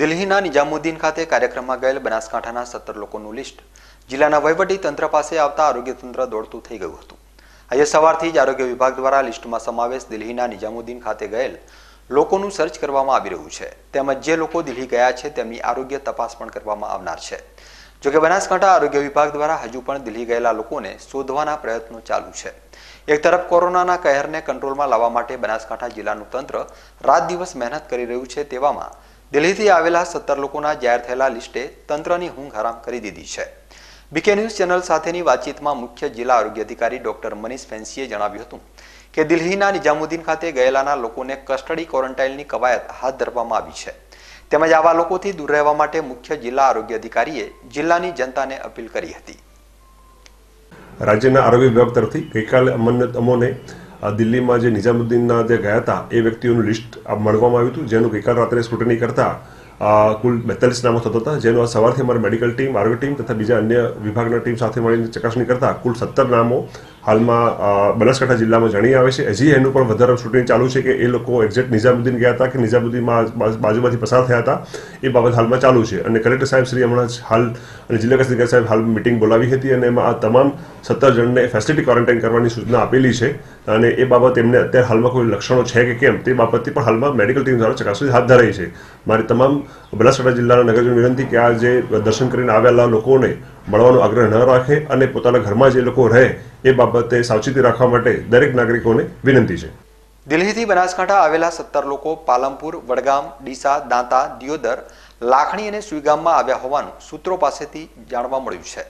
દિલ્હીના નિજામુદ્દીન ખાતે કાર્યક્રમમાં ગયેલ બનાસકાંઠાના સત્તર લોકોનું લિસ્ટ જિલ્લાના વહીવટી તંત્ર પાસે આવતા આરોગ્ય તંત્ર દોડતું થઈ ગયું હતું આજે સવારથી જ આરોગ્ય વિભાગ દ્વારા લિસ્ટમાં સમાવેશ દિલ્હીના નિજામુદ્દીન ખાતે ગયેલ લોકોનું સર્ચ કરવામાં આવી રહ્યું છે તેમજ જે લોકો દિલ્હી ગયા છે તેમની આરોગ્ય તપાસ પણ કરવામાં આવનાર છે જોકે બનાસકાંઠા આરોગ્ય વિભાગ દ્વારા હજુ પણ દિલ્હી ગયેલા લોકોને શોધવાના પ્રયત્નો ચાલુ છે એક તરફ કોરોનાના કહેરને કંટ્રોલમાં લાવવા માટે બનાસકાંઠા જિલ્લાનું તંત્ર રાત દિવસ મહેનત કરી રહ્યું છે તેવામાં દિલ્હીથી આવેલા સત્તર લોકોના જાહેર થયેલા લિસ્ટે તંત્રની હુંગ હરામ કરી દીધી છે બીકે ન્યૂઝ ચેનલ સાથેની વાતચીતમાં મુખ્ય જિલ્લા આરોગ્ય અધિકારી ડોક્ટર મનીષ ફેન્સીએ જણાવ્યું હતું કે દિલ્હીના નિજામુદ્દીન ખાતે ગયેલાના લોકોને કસ્ટડી ક્વોરન્ટાઇનની કવાયત હાથ ધરવામાં આવી છે તેમજ આવા લોકોથી દૂર રહેવા માટે મુખ્ય જિલ્લા આરોગ્ય અધિકારીએ જિલ્લાની જનતાને અપીલ કરી હતી રાજ્યના આરોગ્ય વિભાગ તરફથી ગઈકાલે અમરનાથ અમોને દિલ્હીમાં જે નિઝામુદ્દીનના જે ગયા હતા એ વ્યક્તિઓનું લિસ્ટ મળવામાં આવ્યું હતું જેનું ગઈકાલ રાત્રે સ્ક્રુટની કરતા કુલ બેતાલીસ નામો થતા હતા જેનો આ સવારથી અમારી મેડિકલ ટીમ આરોગ્ય ટીમ તથા બીજા અન્ય વિભાગના ટીમ સાથે મળીને ચકાસણી કરતા કુલ સત્તર નામો હાલમાં બનાસકાંઠા જિલ્લામાં જણી આવે છે હજી એનું પણ વધારે શૂટિંગ ચાલુ છે કે એ લોકો એક્ઝેક્ટ નિઝામુદ્દીન ગયા હતા કે નિઝામુદ્દીનમાં બાજુમાંથી પસાર થયા હતા એ બાબત હાલમાં ચાલુ છે અને કલેક્ટર સાહેબ શ્રી હમણાં જ હાલ અને જિલ્લા કક્ષાધિકારી સાહેબ હાલ મિટિંગ બોલાવી હતી અને એમાં આ તમામ સત્તર જણને ફેસિલિટી ક્વોરન્ટાઇન કરવાની સૂચના આપેલી છે અને એ બાબત એમને અત્યારે હાલમાં કોઈ લક્ષણો છે કે કેમ તે બાબતથી પણ હાલમાં મેડિકલ ટીમ દ્વારા ચકાસણી હાથ ધરાઈ છે મારી તમામ બનાસકાંઠા જિલ્લાના નગરજન વિનંતી કે આ જે દર્શન કરીને આવેલા લોકોને મળવાનો આગ્રહ ન રાખે અને પોતાના ઘરમાં જે લોકો રહે એ બાબતે સાવચેતી રાખવા માટે દરેક નાગરિકોને વિનંતી છે દિલ્હીથી બનાસકાંઠા આવેલા સત્તર લોકો પાલમપુર વડગામ ડીસા દાંતા દિયોદર લાખણી અને સુઈગામમાં આવ્યા હોવાનું સૂત્રો પાસેથી જાણવા મળ્યું છે